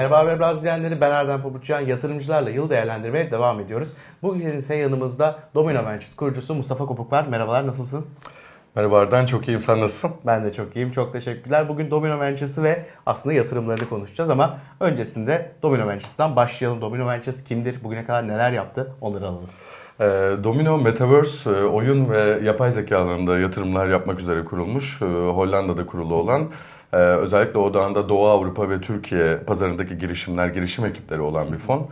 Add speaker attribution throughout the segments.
Speaker 1: Merhaba Haber Biraz diyenleri ben Erdem Pabuçyan. Yatırımcılarla yıl değerlendirmeye devam ediyoruz. Bugün ise yanımızda Domino Ventures kurucusu Mustafa Kopuk var. Merhabalar nasılsın?
Speaker 2: Merhaba Erden, çok iyiyim. Sen
Speaker 1: nasılsın? Ben de çok iyiyim. Çok teşekkürler. Bugün Domino Ventures'ı ve aslında yatırımlarını konuşacağız ama öncesinde Domino Ventures'tan başlayalım. Domino Ventures kimdir? Bugüne kadar neler yaptı? Onları alalım.
Speaker 2: Ee, Domino, Metaverse, e, oyun ve yapay zeka alanında yatırımlar yapmak üzere kurulmuş, e, Hollanda'da kurulu olan ee, özellikle odağında Doğu Avrupa ve Türkiye pazarındaki girişimler, girişim ekipleri olan bir fon.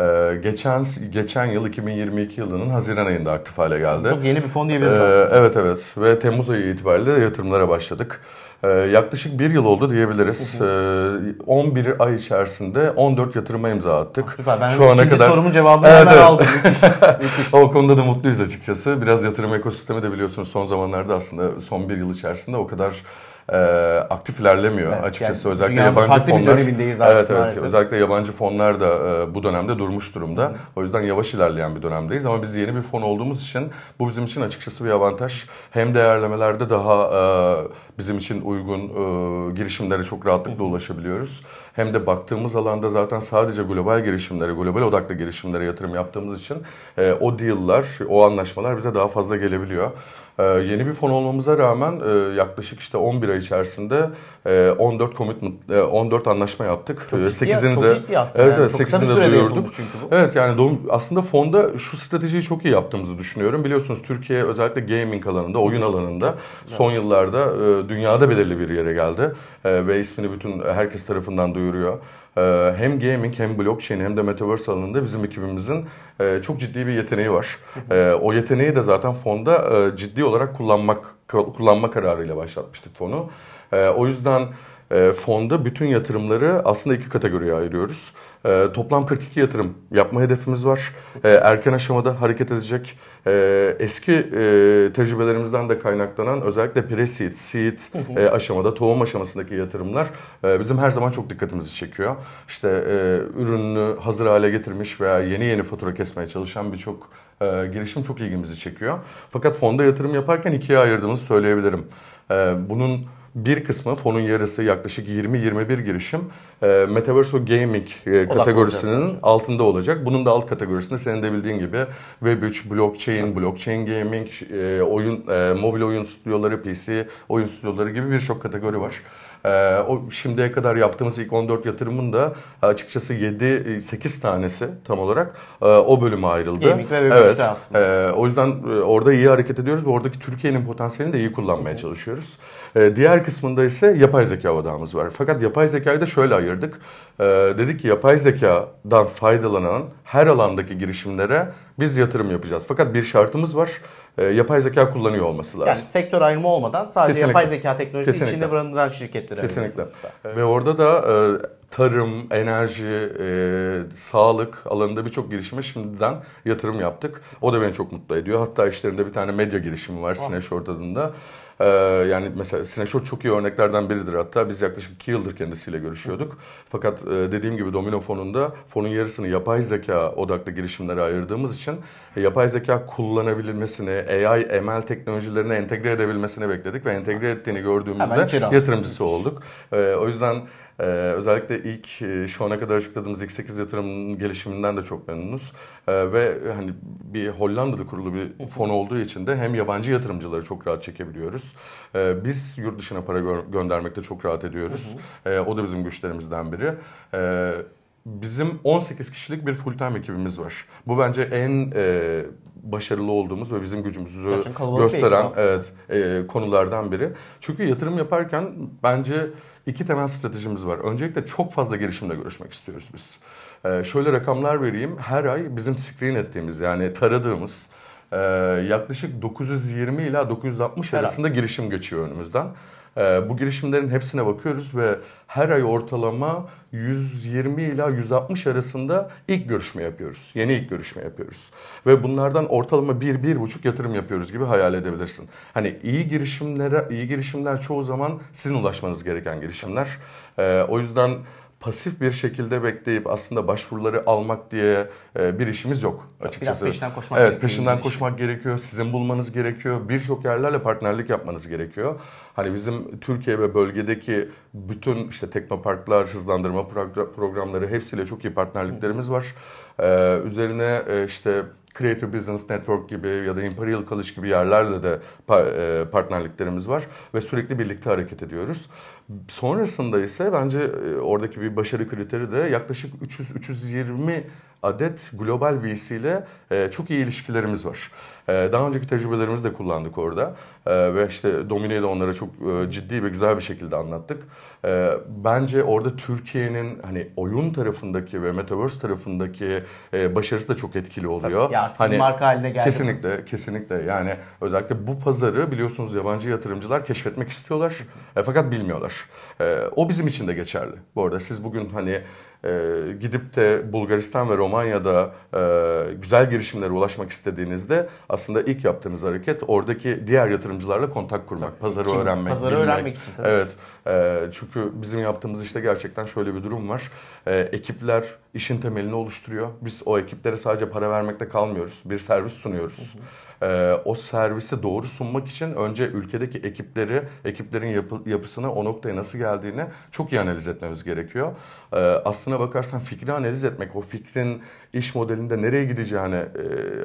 Speaker 2: Ee, geçen geçen yıl 2022 yılının Haziran ayında aktif hale geldi. Çok yeni bir fon diyebiliriz ee, aslında. Evet evet ve Temmuz ayı itibariyle de yatırımlara başladık. Ee, yaklaşık bir yıl oldu diyebiliriz. Ee, 11 ay içerisinde 14 yatırıma imza attık. Ah, süper ben Şu ana kadar... sorumun cevabını evet, hemen evet. aldım. Müthiş, müthiş. o konuda da mutluyuz açıkçası. Biraz yatırım ekosistemi de biliyorsunuz son zamanlarda aslında son bir yıl içerisinde o kadar e, aktif ilerlemiyor evet, açıkçası. Yani özellikle yabancı fonlar. Evet, evet, özellikle yabancı fonlar da e, bu dönemde durmuş durumda. Hı. O yüzden yavaş ilerleyen bir dönemdeyiz ama biz yeni bir fon olduğumuz için bu bizim için açıkçası bir avantaj. Hem değerlemelerde daha e, bizim için uygun e, girişimlere çok rahatlıkla Hı. ulaşabiliyoruz. Hem de baktığımız alanda zaten sadece global girişimlere, global odaklı girişimlere yatırım yaptığımız için e, o deal'lar, o anlaşmalar bize daha fazla gelebiliyor. Ee, yeni bir fon olmamıza rağmen e, yaklaşık işte 11 ay içerisinde 14 e, commitment 14 e, anlaşma yaptık. Çok ee, ciddi, 8'ini çok de ciddi aslında. Evet, yani. 8'ini de duyurduk. Çünkü bu. Evet yani doğum, aslında fonda şu stratejiyi çok iyi yaptığımızı düşünüyorum. Biliyorsunuz Türkiye özellikle gaming alanında, oyun alanında son yıllarda dünyada belirli bir yere geldi. ve ismini bütün herkes tarafından duyuruyor. Ee, hem gaming hem blockchain hem de metaverse alanında bizim ekibimizin e, çok ciddi bir yeteneği var. Ee, o yeteneği de zaten fonda e, ciddi olarak kullanmak kullanma kararıyla başlatmıştık fonu. Ee, o yüzden e, fonda bütün yatırımları aslında iki kategoriye ayırıyoruz. Ee, toplam 42 yatırım yapma hedefimiz var. Ee, erken aşamada hareket edecek ee, eski tecrübelerimizden de kaynaklanan özellikle pre-seed, seed aşamada, tohum aşamasındaki yatırımlar bizim her zaman çok dikkatimizi çekiyor. İşte e, ürününü hazır hale getirmiş veya yeni yeni fatura kesmeye çalışan birçok girişim çok ilgimizi çekiyor. Fakat fonda yatırım yaparken ikiye ayırdığımızı söyleyebilirim. bunun bir kısmı fonun yarısı yaklaşık 20-21 girişim e, Metaverse Gaming e, kategorisinin olacak. altında olacak. Bunun da alt kategorisinde senin de bildiğin gibi Web3, blockchain, evet. blockchain gaming, e, oyun e, mobil oyun stüdyoları, PC oyun stüdyoları gibi birçok kategori var. Ee, o şimdiye kadar yaptığımız ilk 14 yatırımın da açıkçası 7 8 e, tanesi tam olarak e, o bölüme ayrıldı. ve evet, aslında. E, o yüzden orada iyi hareket ediyoruz ve oradaki Türkiye'nin potansiyelini de iyi kullanmaya çalışıyoruz. diğer kısmında ise yapay zeka odamız var. Fakat yapay zekayı da şöyle ayırdık. E, dedik ki yapay zekadan faydalanan her alandaki girişimlere biz yatırım yapacağız. Fakat bir şartımız var. E, yapay zeka kullanıyor olması lazım. Yani
Speaker 1: sektör ayrımı olmadan sadece Kesinlikle. yapay zeka teknolojisi Kesinlikle. içinde barındıran şirketlere Kesinlikle. Ve
Speaker 2: orada da e, tarım, enerji, e, sağlık alanında birçok girişime şimdiden yatırım yaptık. O da beni çok mutlu ediyor. Hatta işlerinde bir tane medya girişimi var oh. Sineş Ortadı'nda. Ee, yani mesela Sineşo çok iyi örneklerden biridir hatta. Biz yaklaşık iki yıldır kendisiyle görüşüyorduk. Fakat e, dediğim gibi domino fonunda fonun yarısını yapay zeka odaklı girişimlere ayırdığımız için e, yapay zeka kullanabilmesini, AI, ML teknolojilerine entegre edebilmesini bekledik ve entegre ettiğini gördüğümüzde yatırımcısı olduk. E, o yüzden ee, özellikle ilk e, şu ana kadar açıkladığımız X8 yatırımının gelişiminden de çok memnunuz. Ee, ve e, hani bir Hollanda'da kurulu bir fon olduğu için de hem yabancı yatırımcıları çok rahat çekebiliyoruz. Ee, biz yurt dışına para gö- göndermekte çok rahat ediyoruz. Ee, o da bizim güçlerimizden biri. Ee, bizim 18 kişilik bir full time ekibimiz var. Bu bence en e, başarılı olduğumuz ve bizim gücümüzü gösteren bir evet, e, konulardan biri. Çünkü yatırım yaparken bence iki temel stratejimiz var. Öncelikle çok fazla girişimle görüşmek istiyoruz biz. Ee, şöyle rakamlar vereyim. Her ay bizim screen ettiğimiz yani taradığımız e, yaklaşık 920 ila 960 arasında girişim geçiyor önümüzden. Ee, bu girişimlerin hepsine bakıyoruz ve her ay ortalama 120 ila 160 arasında ilk görüşme yapıyoruz. Yeni ilk görüşme yapıyoruz. Ve bunlardan ortalama 1-1,5 yatırım yapıyoruz gibi hayal edebilirsin. Hani iyi girişimlere iyi girişimler çoğu zaman sizin ulaşmanız gereken girişimler. Ee, o yüzden pasif bir şekilde bekleyip aslında başvuruları almak diye e, bir işimiz yok açıkçası. Biraz peşinden koşmak evet, gerekiyor. Peşinden koşmak gerekiyor. Sizin bulmanız gerekiyor. Birçok yerlerle partnerlik yapmanız gerekiyor. Hani bizim Türkiye ve bölgedeki bütün işte teknoparklar, hızlandırma programları hepsiyle çok iyi partnerliklerimiz var. Ee, üzerine e, işte Creative Business Network gibi ya da Imperial Kalış gibi yerlerle de e, partnerliklerimiz var ve sürekli birlikte hareket ediyoruz. Sonrasında ise bence e, oradaki bir başarı kriteri de yaklaşık 300-320 adet global VC ile e, çok iyi ilişkilerimiz var. E, daha önceki tecrübelerimizi de kullandık orada. E, ve işte Domine'yi de onlara çok e, ciddi ve güzel bir şekilde anlattık. E, bence orada Türkiye'nin hani oyun tarafındaki ve Metaverse tarafındaki e, başarısı da çok etkili oluyor. Tabii ya artık hani, marka haline geldi. Kesinlikle, kesinlikle. Yani özellikle bu pazarı biliyorsunuz yabancı yatırımcılar keşfetmek istiyorlar. E, fakat bilmiyorlar. E, o bizim için de geçerli. Bu arada siz bugün hani e, gidip de Bulgaristan ve Romanya'da e, güzel girişimlere ulaşmak istediğinizde aslında ilk yaptığınız hareket oradaki diğer yatırımcılarla kontak kurmak, tabii, pazarı kim, öğrenmek. Pazarı bilmek. öğrenmek için tabii. Evet. E, çünkü bizim yaptığımız işte gerçekten şöyle bir durum var. E, ekipler işin temelini oluşturuyor. Biz o ekiplere sadece para vermekte kalmıyoruz. Bir servis sunuyoruz. Hı hı e, o servisi doğru sunmak için önce ülkedeki ekipleri, ekiplerin yapı, yapısını o noktaya nasıl geldiğini çok iyi analiz etmemiz gerekiyor. E, aslına bakarsan fikri analiz etmek, o fikrin iş modelinde nereye gideceğini hani, e,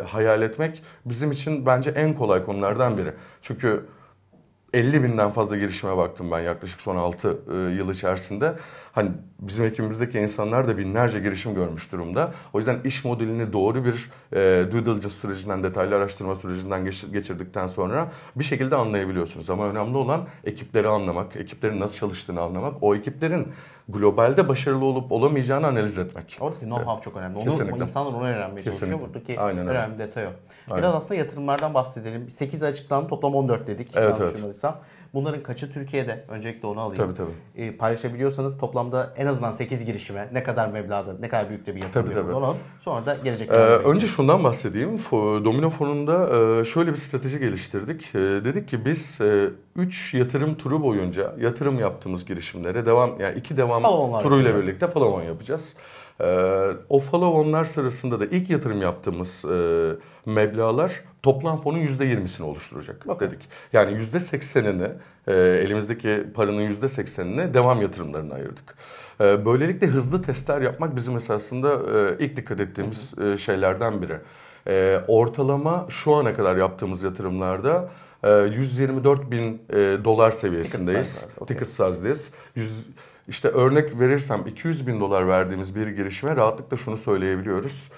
Speaker 2: hayal etmek bizim için bence en kolay konulardan biri. Çünkü 50 binden fazla girişime baktım ben yaklaşık son 6 e, yıl içerisinde hani bizim ekibimizdeki insanlar da binlerce girişim görmüş durumda. O yüzden iş modelini doğru bir e, due diligence sürecinden, detaylı araştırma sürecinden geçirdikten sonra bir şekilde anlayabiliyorsunuz. Ama önemli olan ekipleri anlamak, ekiplerin nasıl çalıştığını anlamak, o ekiplerin globalde başarılı olup olamayacağını analiz etmek.
Speaker 1: Oradaki know-how evet. çok önemli. Onu, Kesinlikle. insanlar onu öğrenmeye çalışıyor. Buradaki Aynen önemli öyle. detay o. Biraz Aynen. aslında yatırımlardan bahsedelim. 8 açıklandı toplam 14 dedik. Evet, evet. Bunların kaçı Türkiye'de? Öncelikle onu alayım. Tabii tabii. E, paylaşabiliyorsanız toplamda en azından 8 girişime ne kadar meblağda, ne kadar büyükte bir yatırım tabii, tabii. onu Sonra da gelecek. Ee, önce
Speaker 2: şundan bahsedeyim. Domino Fonu'nda e, şöyle bir strateji geliştirdik. E, dedik ki biz 3 e, yatırım turu boyunca yatırım yaptığımız girişimlere devam yani iki devam turuyla yapacağım. birlikte falan yapacağız. Ee, o follow-on'lar sırasında da ilk yatırım yaptığımız e, meblalar toplam fonun %20'sini oluşturacak Bak. dedik. Yani %80'ini e, elimizdeki paranın %80'ini devam yatırımlarına ayırdık. E, böylelikle hızlı testler yapmak bizim esasında ilk dikkat ettiğimiz hı hı. şeylerden biri. Ortalama şu ana kadar yaptığımız yatırımlarda 124 bin dolar seviyesindeyiz. Ticket size'deyiz. Okay. İşte örnek verirsem 200 bin dolar verdiğimiz bir girişime rahatlıkla şunu söyleyebiliyoruz.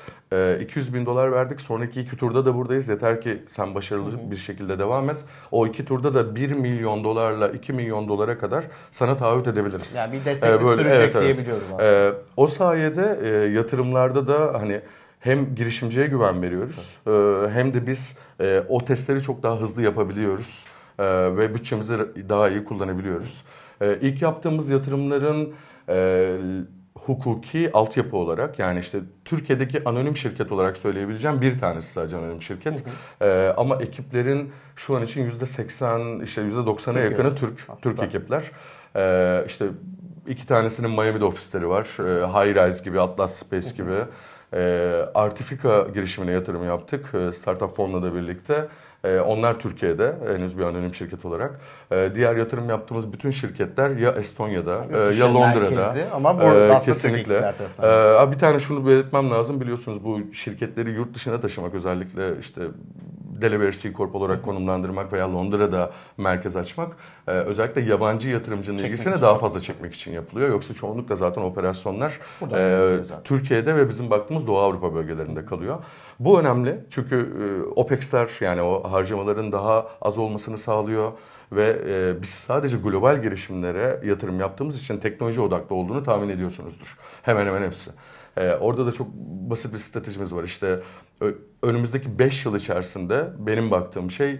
Speaker 2: 200 ee, bin dolar verdik sonraki iki turda da buradayız. Yeter ki sen başarılı bir şekilde devam et. O iki turda da 1 milyon dolarla 2 milyon dolara kadar sana taahhüt edebiliriz. Yani bir ee, destek ee, böyle, sürecek evet, diyebiliyorum aslında. Ee, o sayede e, yatırımlarda da hani hem girişimciye güven veriyoruz e, hem de biz e, o testleri çok daha hızlı yapabiliyoruz. E, ve bütçemizi daha iyi kullanabiliyoruz. Evet. Ee, ilk yaptığımız yatırımların e, hukuki altyapı olarak yani işte Türkiye'deki anonim şirket olarak söyleyebileceğim bir tanesi sadece anonim şirket. Hı hı. Ee, ama ekiplerin şu an için yüzde %80 işte yüzde %90'a yakını Türk, Aslında. Türk ekipler. Ee, işte iki tanesinin Miami'de ofisleri var. Ee, High Rise gibi, Atlas Space hı hı. gibi. Ee, Artifika girişimine yatırım yaptık. Ee, startup fonla da birlikte. Ee, onlar Türkiye'de e, henüz bir anonim şirket olarak. Ee, diğer yatırım yaptığımız bütün şirketler ya Estonya'da Tabii e, ya Londra'da. Ama bu ee, arada kesinlikle. Bir tane şunu belirtmem lazım biliyorsunuz bu şirketleri yurt dışına taşımak özellikle işte Delaware C Corp olarak konumlandırmak veya Londra'da merkez açmak e, özellikle yabancı yatırımcının çekmek ilgisini için. daha fazla çekmek için yapılıyor. Yoksa çoğunlukla zaten operasyonlar e, Türkiye'de ve bizim baktığımız Doğu Avrupa bölgelerinde kalıyor. Bu önemli çünkü e, OPEX'ler yani o harcamaların daha az olmasını sağlıyor ve e, biz sadece global girişimlere yatırım yaptığımız için teknoloji odaklı olduğunu tahmin ediyorsunuzdur. Hemen hemen hepsi. E, orada da çok basit bir stratejimiz var. İşte önümüzdeki 5 yıl içerisinde benim baktığım şey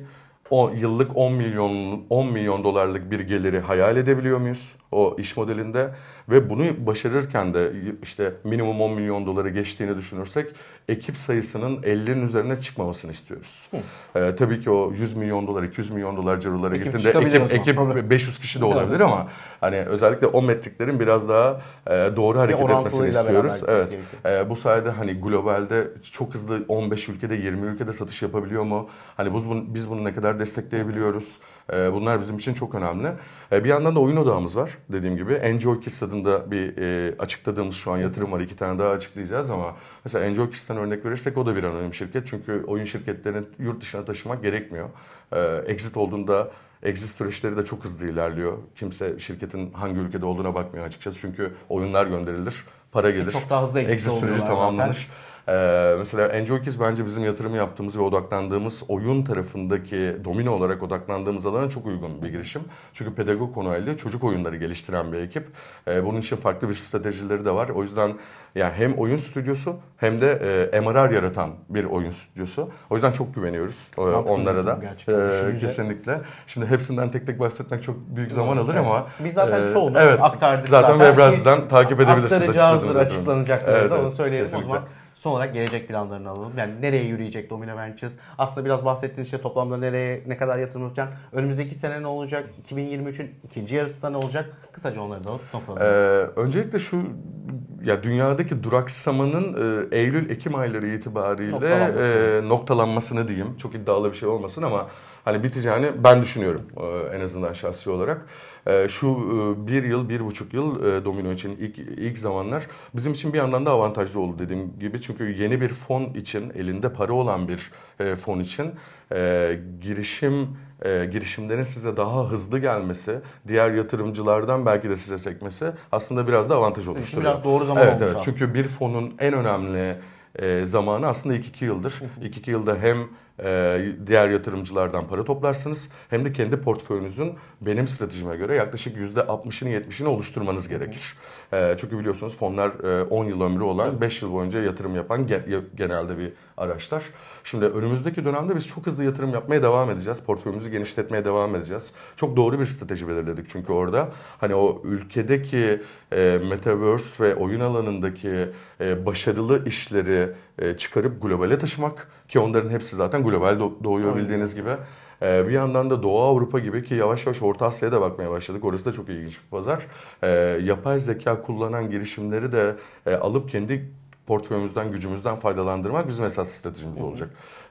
Speaker 2: o yıllık 10 milyon 10 milyon dolarlık bir geliri hayal edebiliyor muyuz o iş modelinde ve bunu başarırken de işte minimum 10 milyon doları geçtiğini düşünürsek ekip sayısının 50'nin üzerine çıkmamasını istiyoruz. Ee, tabii ki o 100 milyon dolar, 200 milyon dolar cirolara ekip gittiğinde ekip, ekip 500 kişi de olabilir ama hani özellikle o metriklerin biraz daha e, doğru hareket etmesini istiyoruz. Evet. E, bu sayede hani globalde çok hızlı 15 ülkede, 20 ülkede satış yapabiliyor mu? Hani biz bunu, biz bunu ne kadar destekleyebiliyoruz? Hı ee, bunlar bizim için çok önemli. Ee, bir yandan da oyun odağımız var dediğim gibi. Enjoy Kids adında bir e, açıkladığımız şu an yatırım var. İki tane daha açıklayacağız ama mesela Enjoy Kids'ten örnek verirsek o da bir anonim şirket. Çünkü oyun şirketlerinin yurt dışına taşımak gerekmiyor. Ee, exit olduğunda exit süreçleri de çok hızlı ilerliyor. Kimse şirketin hangi ülkede olduğuna bakmıyor açıkçası. Çünkü oyunlar gönderilir, para e, gelir. Çok daha hızlı exit, exit süreci tamamlanır. Zaten. Ee, mesela Enjoy Kids bence bizim yatırım yaptığımız ve odaklandığımız oyun tarafındaki domino olarak odaklandığımız alana çok uygun bir girişim. Çünkü pedagog konuyla çocuk oyunları geliştiren bir ekip. Ee, bunun için farklı bir stratejileri de var. O yüzden yani hem oyun stüdyosu hem de e, MRR yaratan bir oyun stüdyosu. O yüzden çok güveniyoruz e, onlara da. E, kesinlikle. Şimdi hepsinden tek tek bahsetmek çok büyük zaman alır ama biz zaten e, çoğunu evet, aktardık zaten. Zaten web takip edebilirsiniz. Aktaracağızdır açıklanacakları evet, da onu söyleyelim evet, o zaman.
Speaker 1: Son olarak gelecek planlarını alalım. Yani nereye yürüyecek Domino Ventures? Aslında biraz bahsettiğiniz şey toplamda nereye, ne kadar yatırım yapacaksın? Önümüzdeki sene ne olacak? 2023'ün ikinci yarısında ne olacak? Kısaca onları da noktalayalım.
Speaker 2: Ee, öncelikle şu ya dünyadaki duraksamanın e, Eylül-Ekim ayları itibariyle noktalanması. e, noktalanmasını diyeyim. Çok iddialı bir şey olmasın ama hani biteceğini ben düşünüyorum e, en azından şahsi olarak. E, şu e, bir yıl, bir buçuk yıl domino için ilk, ilk zamanlar bizim için bir yandan da avantajlı oldu dediğim gibi. Çünkü yeni bir fon için, elinde para olan bir fon için girişim girişimlerin size daha hızlı gelmesi, diğer yatırımcılardan belki de size sekmesi aslında biraz da avantaj oluşturuyor. Çünkü biraz doğru zaman evet, olmuş evet. Çünkü bir fonun en önemli e, zamanı aslında 2-2 yıldır. 2-2 yılda hem e, diğer yatırımcılardan para toplarsınız. Hem de kendi portföyünüzün benim stratejime göre yaklaşık %60'ını 70'ini oluşturmanız gerekir. E, çünkü biliyorsunuz fonlar 10 e, yıl ömrü olan 5 yıl boyunca yatırım yapan genelde bir araçlar. Şimdi önümüzdeki dönemde biz çok hızlı yatırım yapmaya devam edeceğiz. Portföyümüzü genişletmeye devam edeceğiz. Çok doğru bir strateji belirledik çünkü orada. Hani o ülkedeki e, metaverse ve oyun alanındaki e, başarılı işleri e, çıkarıp globale taşımak ki onların hepsi zaten global do- doğuyor bildiğiniz gibi. E, bir yandan da Doğu Avrupa gibi ki yavaş yavaş Orta Asya'ya da bakmaya başladık. Orası da çok ilginç bir pazar. E, yapay zeka kullanan girişimleri de e, alıp kendi portföyümüzden, gücümüzden faydalandırmak bizim esas stratejimiz Hı-hı. olacak.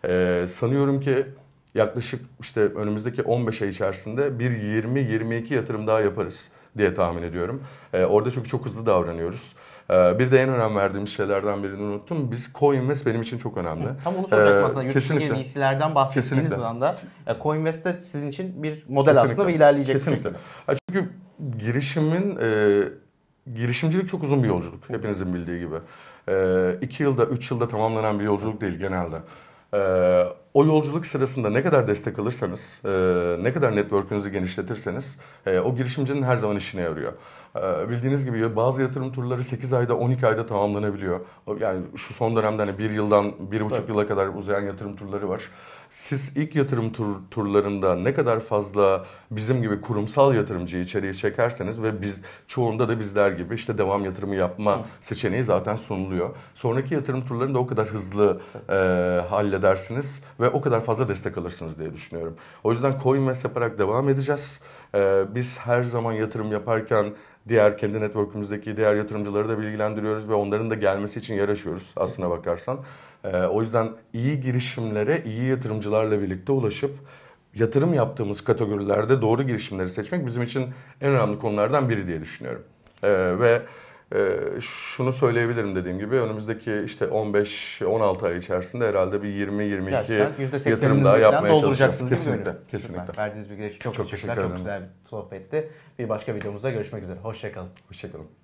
Speaker 2: Ee, sanıyorum ki yaklaşık işte önümüzdeki 15 ay içerisinde bir 20-22 yatırım daha yaparız diye tahmin ediyorum. Ee, orada çünkü çok hızlı davranıyoruz. Ee, bir de en önem verdiğimiz şeylerden birini unuttum. Biz CoinVest benim için çok önemli. tam onu soracak ee, aslında. Yurt kesinlikle.
Speaker 1: VC'lerden bahsettiğiniz kesinlikle. anda e, CoinVest de sizin için bir model kesinlikle. aslında ve ilerleyecek. Kesinlikle.
Speaker 2: Çünkü, şey. çünkü girişimin e, girişimcilik çok uzun bir yolculuk. Hepinizin bildiği gibi. E, iki yılda, üç yılda tamamlanan bir yolculuk değil genelde. E, o yolculuk sırasında ne kadar destek alırsanız, e, ne kadar network'ünüzü genişletirseniz e, o girişimcinin her zaman işine yarıyor. E, bildiğiniz gibi bazı yatırım turları 8 ayda, 12 ayda tamamlanabiliyor. Yani şu son dönemde hani 1 yıldan 1,5 evet. yıla kadar uzayan yatırım turları var siz ilk yatırım tur, turlarında ne kadar fazla bizim gibi kurumsal yatırımcıyı içeriye çekerseniz ve biz çoğunda da bizler gibi işte devam yatırımı yapma seçeneği zaten sunuluyor. Sonraki yatırım turlarında o kadar hızlı e, halledersiniz ve o kadar fazla destek alırsınız diye düşünüyorum. O yüzden coin yaparak devam edeceğiz. E, biz her zaman yatırım yaparken diğer kendi network'ümüzdeki diğer yatırımcıları da bilgilendiriyoruz ve onların da gelmesi için yarışıyoruz aslına bakarsan. E, o yüzden iyi girişimlere iyi yatırımcılarla birlikte ulaşıp yatırım yaptığımız kategorilerde doğru girişimleri seçmek bizim için en önemli konulardan biri diye düşünüyorum. E, ve ee, şunu söyleyebilirim dediğim gibi önümüzdeki işte 15-16 ay içerisinde herhalde bir 20-22 yatırım daha yapmaya çalışacağız. Kesinlikle. Kesinlikle.
Speaker 1: Süper. Verdiğiniz bilgiler için çok, çok teşekkürler. çok güzel bir sohbetti. Bir başka videomuzda görüşmek üzere. Hoşçakalın. Hoşçakalın.